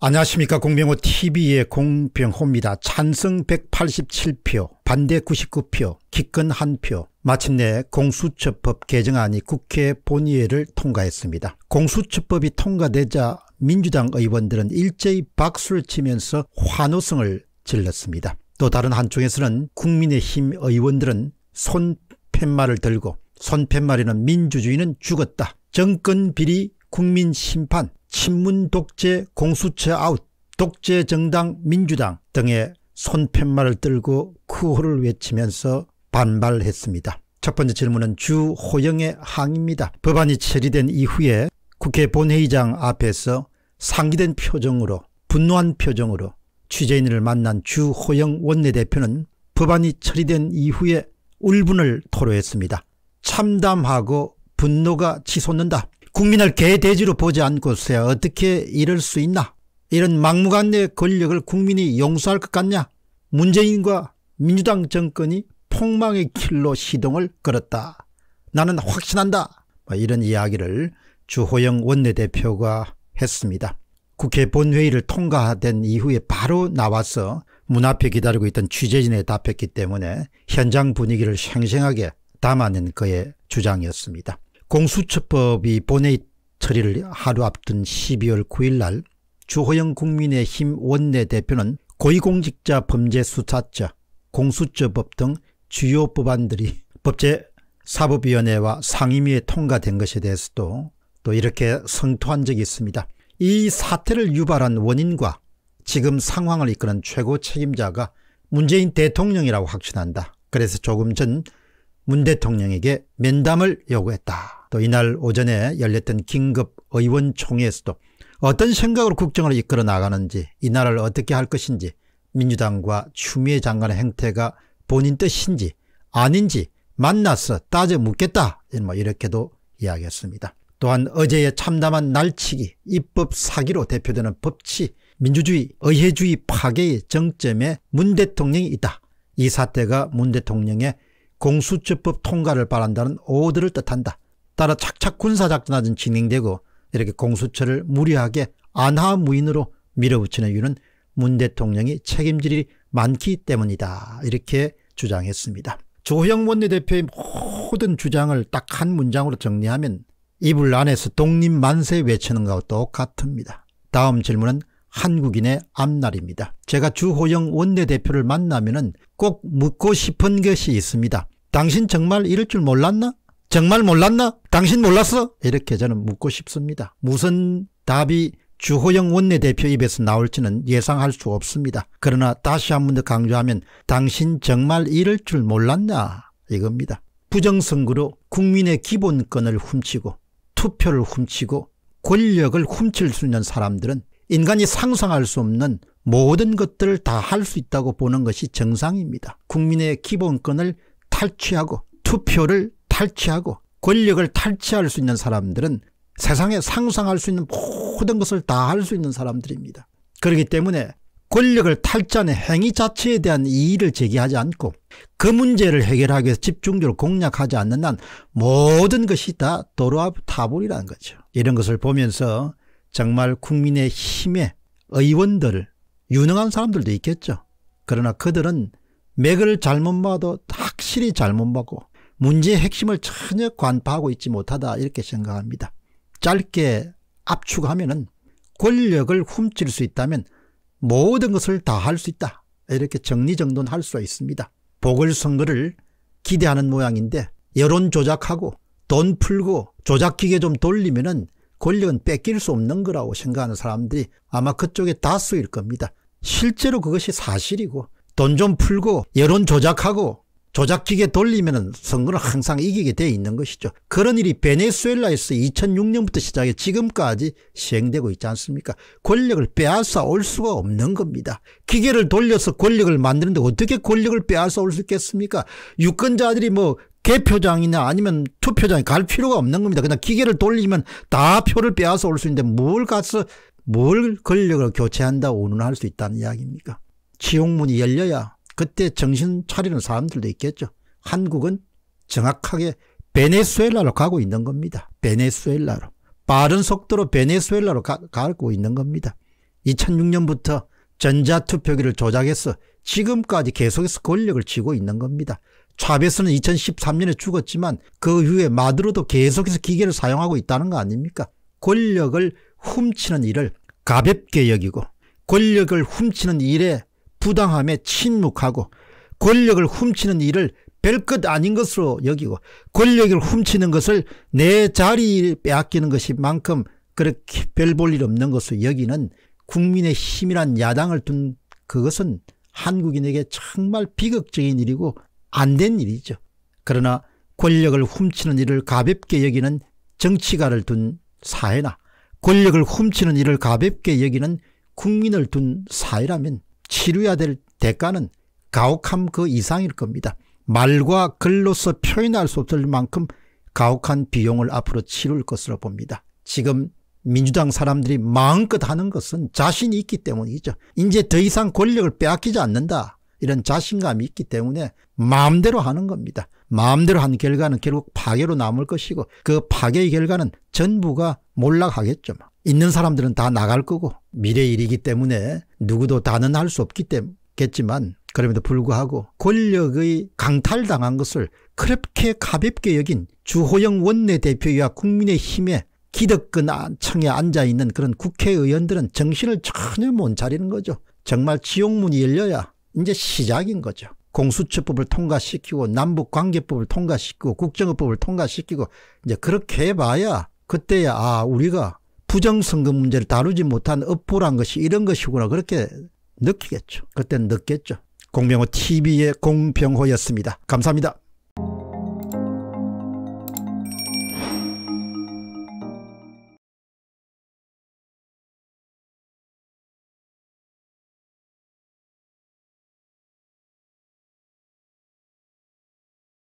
안녕하십니까 공병호 tv의 공병호입니다. 찬성 187표 반대 99표 기권 1표 마침내 공수처법 개정안이 국회 본의회를 통과했습니다. 공수처법이 통과되자 민주당 의원들은 일제히 박수를 치면서 환호성을 질렀습니다. 또 다른 한쪽에서는 국민의힘 의원들은 손팻말을 들고 손팻말에는 민주주의는 죽었다. 정권 비리 국민 심판, 친문 독재 공수처 아웃, 독재 정당 민주당 등의 손팻말을 들고 구호를 외치면서 반발했습니다. 첫 번째 질문은 주호영의 항입니다. 법안이 처리된 이후에 국회 본회의장 앞에서 상기된 표정으로 분노한 표정으로 취재인을 만난 주호영 원내대표는 법안이 처리된 이후에 울분을 토로했습니다. 참담하고 분노가 치솟는다. 국민을 개돼지로 보지 않고서야 어떻게 이럴 수 있나 이런 막무가내 권력을 국민이 용서할 것 같냐 문재인과 민주당 정권이 폭망의 길로 시동을 걸었다 나는 확신한다 뭐 이런 이야기를 주호영 원내대표가 했습니다. 국회 본회의를 통과된 이후에 바로 나와서 문 앞에 기다리고 있던 취재진에 답했기 때문에 현장 분위기를 생생하게 담아낸 그의 주장이었습니다. 공수처법이 본회의 처리를 하루 앞둔 12월 9일 날 주호영 국민의힘 원내대표는 고위공직자 범죄수사처 공수처법 등 주요 법안들이 법제 사법위원회와 상임위에 통과된 것에 대해서도 또 이렇게 성토한 적이 있습니다. 이 사태를 유발한 원인과 지금 상황을 이끄는 최고 책임자가 문재인 대통령이라고 확신한다. 그래서 조금 전문 대통령에게 면담을 요구했다. 또 이날 오전에 열렸던 긴급 의원총회에서도 어떤 생각으로 국정을 이끌어 나가는지 이 나라를 어떻게 할 것인지 민주당과 추미애 장관의 행태가 본인 뜻인지 아닌지 만나서 따져 묻겠다 뭐 이렇게도 이야기했습니다. 또한 어제의 참담한 날치기 입법 사기로 대표되는 법치 민주주의 의회주의 파괴의 정점에 문 대통령이 있다. 이 사태가 문 대통령의 공수처법 통과를 바란다는 오드를 뜻한다. 따라 착착 군사작전은 진행되고 이렇게 공수처를 무리하게 안하무인으로 밀어붙이는 이유는 문 대통령이 책임질이 일 많기 때문이다. 이렇게 주장했습니다. 조형 원내대표의 모든 주장을 딱 한 문장으로 정리하면 이불 안에서 독립 만세 외치는 것과 똑같습니다. 다음 질문은 한국인의 앞날입니다. 제가 주호영 원내대표를 만나면 꼭 묻고 싶은 것이 있습니다. 당신 정말 이럴 줄 몰랐나? 정말 몰랐나? 당신 몰랐어? 이렇게 저는 묻고 싶습니다. 무슨 답이 주호영 원내대표 입에서 나올지는 예상할 수 없습니다. 그러나 다시 한 번 더 강조하면 당신 정말 이럴 줄몰랐나 이겁니다. 부정선거로 국민의 기본권을 훔치고 투표를 훔치고 권력을 훔칠 수 있는 사람들은 인간이 상상할 수 없는 모든 것들을 다 할 수 있다고 보는 것이 정상입니다. 국민의 기본권을 탈취하고 투표를 탈취하고 권력을 탈취할 수 있는 사람들은 세상에 상상할 수 있는 모든 것을 다 할 수 있는 사람들입니다. 그렇기 때문에 권력을 탈취하는 행위 자체에 대한 이의를 제기하지 않고 그 문제를 해결하기 위해서 집중적으로 공략하지 않는 한 모든 것이 다도로와 타불이라는 거죠. 이런 것을 보면서 정말 국민의 힘의 의원들 유능한 사람들도 있겠죠. 그러나 그들은 맥을 잘못 봐도 확실히 잘못 봐고 문제의 핵심을 전혀 관파하고 있지 못하다 이렇게 생각합니다. 짧게 압축하면 은 권력을 훔칠 수 있다면 모든 것을 다 할 수 있다 이렇게 정리정돈할 수 있습니다. 보궐선거를 기대하는 모양인데 여론 조작하고 돈 풀고 조작기계 좀 돌리면 은 권력은 뺏길 수 없는 거라고 생각하는 사람들이 아마 그쪽에 다수일 겁니다. 실제로 그것이 사실이고 돈 좀 풀고 여론 조작하고 조작기계 돌리면 선거를 항상 이기게 돼 있는 것이죠. 그런 일이 베네수엘라에서 2006년부터 시작해 지금까지 시행되고 있지 않습니까? 권력을 빼앗아 올 수가 없는 겁니다. 기계를 돌려서 권력을 만드는데 어떻게 권력을 빼앗아 올 수 있겠습니까? 유권자들이 뭐 개표장이나 아니면 투표장에 갈 필요가 없는 겁니다. 그냥 기계를 돌리면 다 표를 빼앗아 올 수 있는데 뭘 가서 뭘 권력을 교체한다고 운운할 수 있다는 이야기입니까? 지옥문이 열려야 그때 정신 차리는 사람들도 있겠죠. 한국은 정확하게 베네수엘라로 가고 있는 겁니다. 베네수엘라로. 빠른 속도로 베네수엘라로 가, 가고 있는 겁니다. 2006년부터 전자투표기를 조작해서 지금까지 계속해서 권력을 쥐고 있는 겁니다. 차베스는 2013년에 죽었지만 그후에 마드로도 계속해서 기계를 사용하고 있다는 거 아닙니까? 권력을 훔치는 일을 가볍게 여기고 권력을 훔치는 일에 부당함에 침묵하고 권력을 훔치는 일을 별것 아닌 것으로 여기고 권력을 훔치는 것을 내 자리에 빼앗기는 것이 만큼 그렇게 별 볼일 없는 것으로 여기는 국민의 힘이란 야당을 둔 그것은 한국인에게 정말 비극적인 일이고 안된 일이죠. 그러나 권력을 훔치는 일을 가볍게 여기는 정치가를 둔 사회나 권력을 훔치는 일을 가볍게 여기는 국민을 둔 사회라면 치료해야 될 대가는 가혹함 그 이상일 겁니다. 말과 글로서 표현할 수 없을 만큼 가혹한 비용을 앞으로 치룰 것으로 봅니다. 지금 민주당 사람들이 마음껏 하는 것은 자신이 있기 때문이죠. 이제 더 이상 권력을 빼앗기지 않는다. 이런 자신감이 있기 때문에 마음대로 하는 겁니다. 마음대로 한 결과는 결국 파괴로 남을 것이고 그 파괴의 결과는 전부가 몰락하겠죠. 있는 사람들은 다 나갈 거고 미래 일이기 때문에 누구도 다는 할 수 없기 때겠지만 그럼에도 불구하고 권력의 강탈당한 것을 그렇게 가볍게 여긴 주호영 원내대표와 국민의힘의 기득권 청에 앉아있는 그런 국회의원들은 정신을 전혀 못 차리는 거죠. 정말 지옥문이 열려야 이제 시작인 거죠. 공수처법을 통과시키고 남북관계법을 통과시키고 국정법을 통과시키고 이제 그렇게 해봐야 그때야 아 우리가 부정선거 문제를 다루지 못한 업보란 것이 이런 것이구나 그렇게 느끼겠죠. 그때는 느꼈죠. 공병호 TV의 공병호였습니다. 감사합니다.